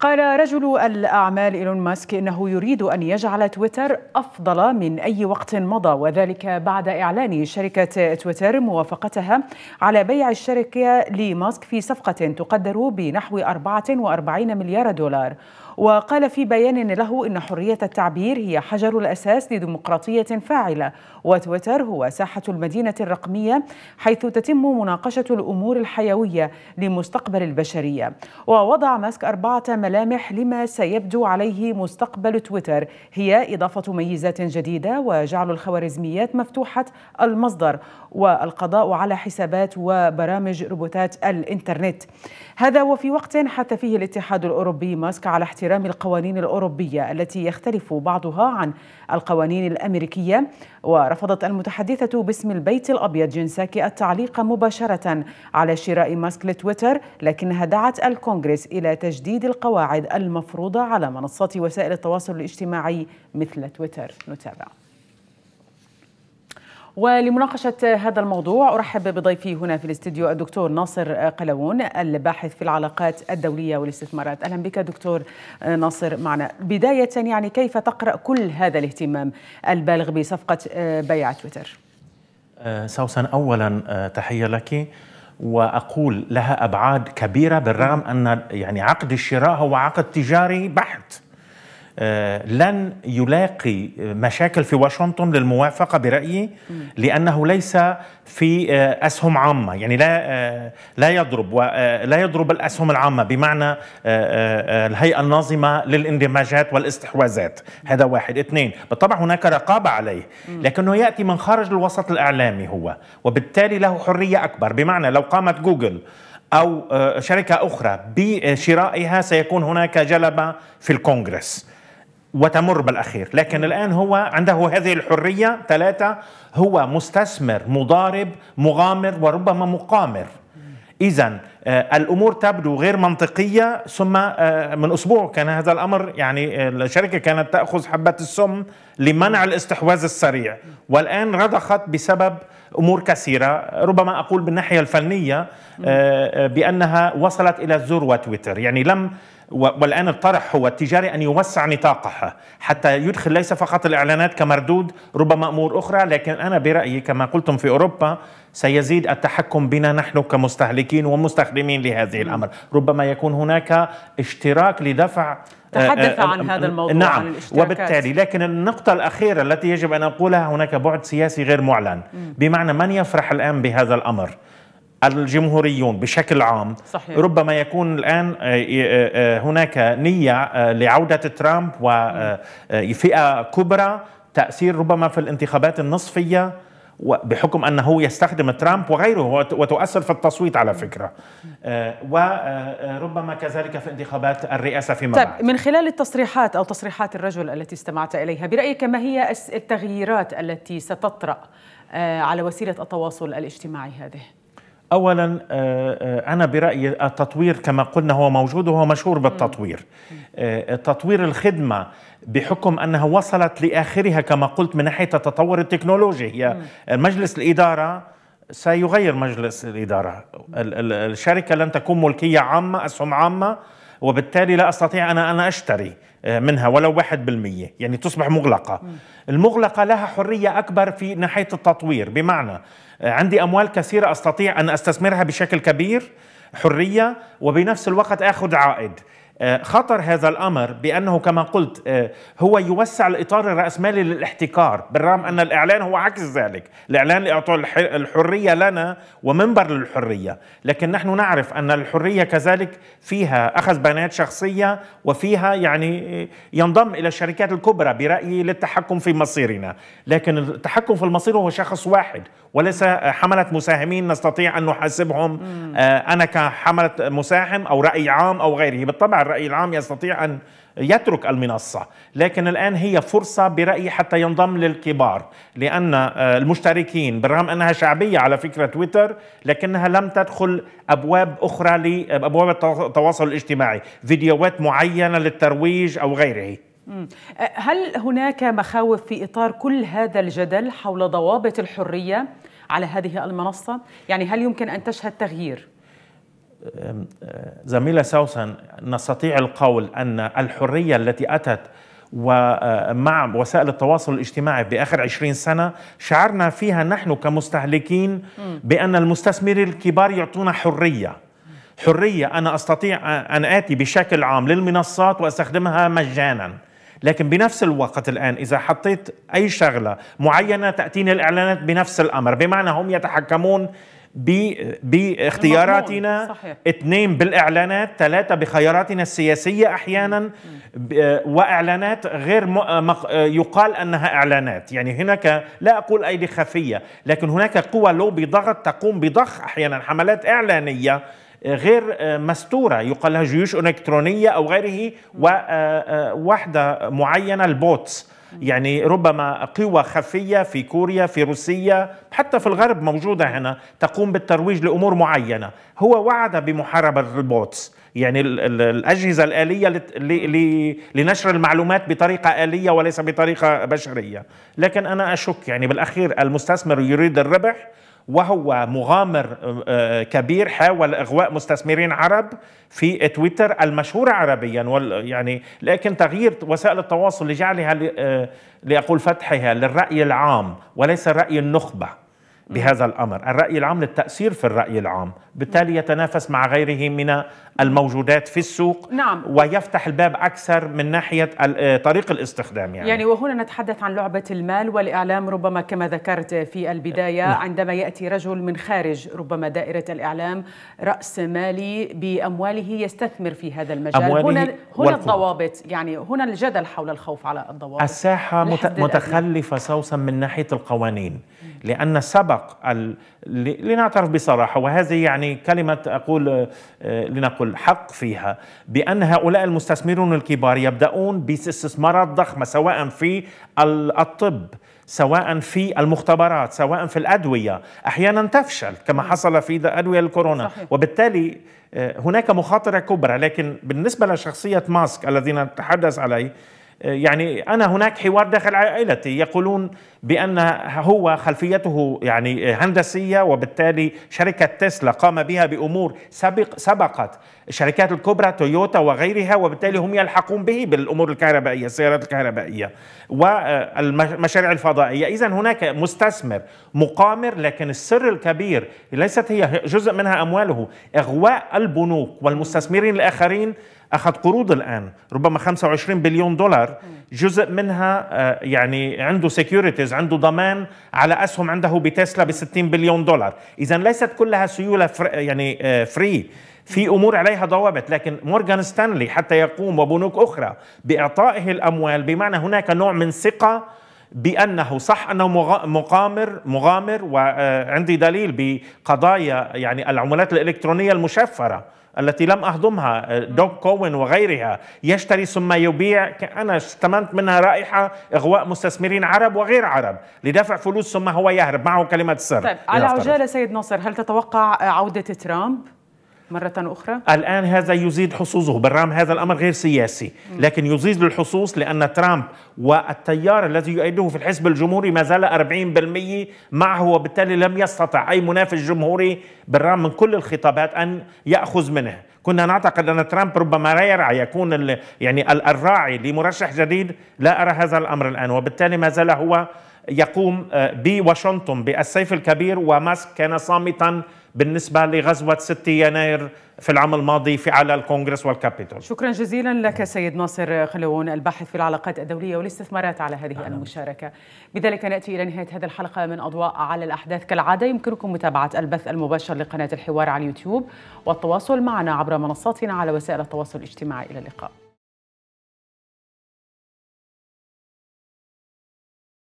قال رجل الأعمال إيلون ماسك إنه يريد أن يجعل تويتر أفضل من أي وقت مضى وذلك بعد إعلان شركة تويتر موافقتها على بيع الشركة لماسك في صفقة تقدر بنحو 44 مليار دولار وقال في بيان له إن حرية التعبير هي حجر الأساس لديمقراطية فاعلة وتويتر هو ساحة المدينة الرقمية حيث تتم مناقشة الأمور الحيوية لمستقبل البشرية ووضع ماسك أربعة ملامح لما سيبدو عليه مستقبل تويتر هي إضافة ميزات جديدة وجعل الخوارزميات مفتوحة المصدر والقضاء على حسابات وبرامج روبوتات الإنترنت هذا وفي وقت حث فيه الاتحاد الأوروبي ماسك على احترام احترام القوانين الأوروبية التي يختلف بعضها عن القوانين الأمريكية ورفضت المتحدثة باسم البيت الأبيض جنساكي التعليق مباشرة على شراء ماسك لتويتر لكنها دعت الكونغرس إلى تجديد القواعد المفروضة على منصات وسائل التواصل الاجتماعي مثل تويتر نتابع ولمناقشة هذا الموضوع أرحب بضيفي هنا في الاستديو الدكتور ناصر قلوون الباحث في العلاقات الدولية والاستثمارات أهلا بك دكتور ناصر معنا بداية يعني كيف تقرأ كل هذا الاهتمام البالغ بصفقة آه، بيع تويتر آه، سوسن أولا آه، تحية لك وأقول لها أبعاد كبيرة بالرغم أن يعني عقد الشراء هو عقد تجاري بحت آه، لن يلاقي مشاكل في واشنطن للموافقه برايي لانه ليس في آه، اسهم عامه يعني لا آه، لا يضرب لا يضرب الاسهم العامه بمعنى الهيئه الناظمه للاندماجات والاستحواذات هذا واحد اثنين بالطبع هناك رقابه عليه لكنه ياتي من خارج الوسط الاعلامي هو وبالتالي له حريه اكبر بمعنى لو قامت جوجل او شركه اخرى بشرائها سيكون هناك جلبه في الكونغرس وتمر بالاخير، لكن الان هو عنده هذه الحريه، ثلاثه هو مستثمر، مضارب، مغامر وربما مقامر. اذا آه، الامور تبدو غير منطقيه ثم آه، من اسبوع كان هذا الامر يعني آه، الشركه كانت تاخذ حبه السم لمنع الاستحواذ السريع والان رضخت بسبب امور كثيره ربما اقول بالناحيه الفنيه بانها وصلت الى ذروه تويتر يعني لم والآن الطرح هو التجاري أن يوسع نطاقها حتى يدخل ليس فقط الإعلانات كمردود ربما أمور أخرى لكن أنا برأيي كما قلتم في أوروبا سيزيد التحكم بنا نحن كمستهلكين ومستخدمين لهذه الأمر ربما يكون هناك اشتراك لدفع آه، تحدث آه، عن آه، هذا الموضوع نعم عن الاشتراكات. وبالتالي لكن النقطة الأخيرة التي يجب أن أقولها هناك بعد سياسي غير معلن بمعنى من يفرح الآن بهذا الأمر الجمهوريون بشكل عام صحيح. ربما يكون الآن آه، آه، آه، هناك نية لعودة ترامب وفئة كبرى تأثير ربما في الانتخابات النصفية بحكم أنه يستخدم ترامب وغيره وتؤثر في التصويت على فكرة وربما كذلك في انتخابات الرئاسة فيما طيب بعد من خلال التصريحات أو تصريحات الرجل التي استمعت إليها برأيك ما هي التغييرات التي ستطرأ على وسيلة التواصل الاجتماعي هذه؟ اولا آه، آه، انا برايي التطوير كما قلنا هو موجود وهو مشهور بالتطوير آه، تطوير الخدمه بحكم انها وصلت لاخرها كما قلت من ناحيه التطور التكنولوجي هي مجلس الاداره سيغير مجلس الاداره الشركه لن تكون ملكيه عامه اسهم عامه وبالتالي لا استطيع انا ان اشتري آه، منها ولو واحد بالمية يعني تصبح مغلقة المغلقة لها حرية أكبر في ناحية التطوير بمعنى آه، عندي أموال كثيرة أستطيع أن أستثمرها بشكل كبير حرية وبنفس الوقت أخذ عائد آه، خطر هذا الامر بانه كما قلت آه، هو يوسع الاطار الراسمالي للاحتكار بالرغم ان الاعلان هو عكس ذلك، الاعلان لاعطاء الحريه لنا ومنبر للحريه، لكن نحن نعرف ان الحريه كذلك فيها اخذ بيانات شخصيه وفيها يعني ينضم الى الشركات الكبرى برايي للتحكم في مصيرنا، لكن التحكم في المصير هو شخص واحد وليس حمله مساهمين نستطيع ان نحاسبهم آه، انا كحمله مساهم او راي عام او غيره، بالطبع الرأي العام يستطيع أن يترك المنصة لكن الآن هي فرصة برأيي حتى ينضم للكبار لأن آه، المشتركين بالرغم أنها شعبية على فكرة تويتر لكنها لم تدخل أبواب أخرى لأبواب التواصل الاجتماعي فيديوهات معينة للترويج أو غيره أه، هل هناك مخاوف في إطار كل هذا الجدل حول ضوابط الحرية على هذه المنصة؟ يعني هل يمكن أن تشهد تغيير؟ زميلة سوسن نستطيع القول أن الحرية التي أتت ومع وسائل التواصل الاجتماعي بآخر عشرين سنة شعرنا فيها نحن كمستهلكين بأن المستثمرين الكبار يعطونا حرية حرية أنا أستطيع أن آتي بشكل عام للمنصات وأستخدمها مجاناً لكن بنفس الوقت الآن إذا حطيت أي شغلة معينة تأتيني الإعلانات بنفس الأمر بمعنى هم يتحكمون باختياراتنا صحيح. اثنين بالإعلانات ثلاثة بخياراتنا السياسية أحيانا وإعلانات غير يقال أنها إعلانات يعني هناك لا أقول أيدي خفية لكن هناك قوى لوبي ضغط تقوم بضخ أحيانا حملات إعلانية غير آه، مستوره يقال لها جيوش الكترونيه او غيره ووحده آه، آه، معينه البوتس يعني ربما قوى خفية في كوريا في روسيا حتى في الغرب موجودة هنا تقوم بالترويج لأمور معينة هو وعد بمحاربة البوتس يعني الأجهزة الآلية لنشر المعلومات بطريقة آلية وليس بطريقة بشرية لكن أنا أشك يعني بالأخير المستثمر يريد الربح وهو مغامر آه، آه، كبير حاول اغواء مستثمرين عرب في تويتر المشهوره عربيا يعني لكن تغيير وسائل التواصل لجعلها آه، لاقول فتحها للراي العام وليس الراي النخبه بهذا الأمر الرأي العام للتأثير في الرأي العام بالتالي يتنافس مع غيره من الموجودات في السوق نعم. ويفتح الباب أكثر من ناحية آه، طريق الاستخدام يعني. يعني وهنا نتحدث عن لعبة المال والإعلام ربما كما ذكرت في البداية نعم. عندما يأتي رجل من خارج ربما دائرة الإعلام رأس مالي بأمواله يستثمر في هذا المجال هنا, هنا الضوابط يعني هنا الجدل حول الخوف على الضوابط الساحة متخلفة سوسا من ناحية القوانين لأن سبق النطاق لنعترف بصراحة وهذه يعني كلمة أقول آه، لنقل حق فيها بأن هؤلاء المستثمرون الكبار يبدأون باستثمارات ضخمة سواء في الطب سواء في المختبرات سواء في الأدوية أحيانا تفشل كما حصل في أدوية الكورونا صحيح. وبالتالي آه، هناك مخاطرة كبرى لكن بالنسبة لشخصية ماسك الذي نتحدث عليه يعني أنا هناك حوار داخل عائلتي يقولون بأن هو خلفيته يعني هندسية وبالتالي شركة تسلا قام بها بأمور سبق سبقت الشركات الكبرى تويوتا وغيرها وبالتالي هم يلحقون به بالأمور الكهربائية السيارات الكهربائية والمشاريع الفضائية إذا هناك مستثمر مقامر لكن السر الكبير ليست هي جزء منها أمواله إغواء البنوك والمستثمرين الآخرين اخذ قروض الان ربما 25 بليون دولار جزء منها آه، يعني عنده سيكيورتيز عنده ضمان على اسهم عنده بتسلا ب 60 بليون دولار اذا ليست كلها سيوله يعني فري آه، في امور عليها ضوابط لكن مورغان ستانلي حتى يقوم وبنوك اخرى باعطائه الاموال بمعنى هناك نوع من ثقه بانه صح انه مقامر مغامر وعندي آه، دليل بقضايا يعني العملات الالكترونيه المشفره التي لم أهضمها آه، دوغ كوين وغيرها يشتري ثم يبيع أنا استمنت منها رائحة إغواء مستثمرين عرب وغير عرب لدفع فلوس ثم هو يهرب معه كلمة سر طيب على عجالة سيد ناصر هل تتوقع عودة ترامب مرة أخرى؟ الآن هذا يزيد حصوصه بالرغم هذا الأمر غير سياسي لكن يزيد للحصوص لأن ترامب والتيار الذي يؤيده في الحزب الجمهوري ما زال 40% معه وبالتالي لم يستطع أي منافس جمهوري بالرغم من كل الخطابات أن يأخذ منه كنا نعتقد ان ترامب ربما لا يرعى يكون يعني الراعي لمرشح جديد لا ارى هذا الامر الان وبالتالي ما زال هو يقوم آه، بواشنطن بالسيف الكبير وماسك كان صامتا بالنسبة لغزوة 6 يناير في العام الماضي في على الكونغرس والكابيتول شكرا جزيلا لك سيد ناصر خلوون الباحث في العلاقات الدولية والاستثمارات على هذه المشاركة بذلك نأتي إلى نهاية هذه الحلقة من أضواء على الأحداث كالعادة يمكنكم متابعة البث المباشر لقناة الحوار على اليوتيوب والتواصل معنا عبر منصاتنا على وسائل التواصل الاجتماعي إلى اللقاء